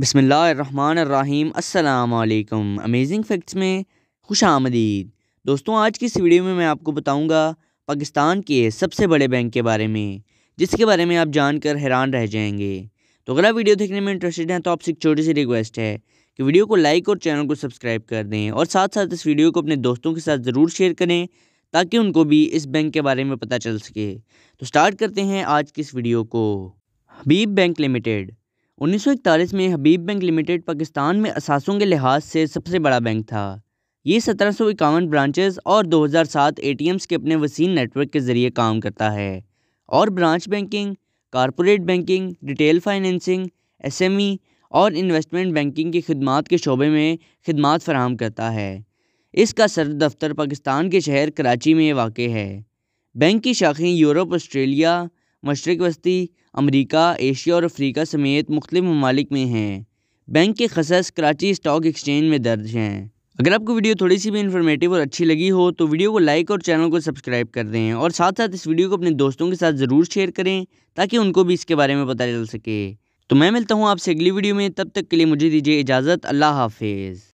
अस्सलाम वालेकुम amazing facts में खुश आमदीद दोस्तों आज की इस वीडियो में मैं आपको बताऊंगा पाकिस्तान के सबसे बड़े बैंक के बारे में जिसके बारे में आप जानकर हैरान रह जाएंगे तो अगर आप वीडियो देखने में इंटरेस्टेड हैं तो आपसे एक छोटी सी रिक्वेस्ट है कि वीडियो को लाइक और चैनल को सब्सक्राइब कर दें और साथ साथ इस वीडियो को अपने दोस्तों के साथ ज़रूर शेयर करें ताकि उनको भी इस बैंक के बारे में पता चल सके तो स्टार्ट करते हैं आज की इस वीडियो को हबीब बैंक लिमिटेड उन्नीस में हबीब बैंक लिमिटेड पाकिस्तान में असासों के लिहाज से सबसे बड़ा बैंक था ये सत्रह सौ इक्यावन ब्रांचेज़ और 2007 एम्स के अपने वसी नेटवर्क के ज़रिए काम करता है और branch banking corporate banking retail financing SME और इन्वेस्टमेंट बैंकिंग की खदमात के शोबे में खदमात फराहम करता है इसका सदर दफ्तर पाकिस्तान के शहर कराची में वाक़ है बैंक की शाखें यूरोप ऑस्ट्रेलिया मशरक़ वस्ती अमरीका एशिया और अफ्रीका समेत मुख्तु ममालिक में हैं बैंक के खसस कराची स्टॉक एक्सचेंज में दर्ज हैं अगर आपको वीडियो थोड़ी सी भी इन्फॉर्मेटिव और अच्छी लगी हो तो वीडियो को लाइक और चैनल को सब्सक्राइब कर दें और साथ साथ इस वीडियो को अपने दोस्तों के साथ ज़रूर शेयर करें ताकि उनको भी इसके बारे में पता चल सके तो मैं मिलता हूँ आपसे अगली वीडियो में तब तक के लिए मुझे दीजिए इजाज़त अल्लाह हाफिज़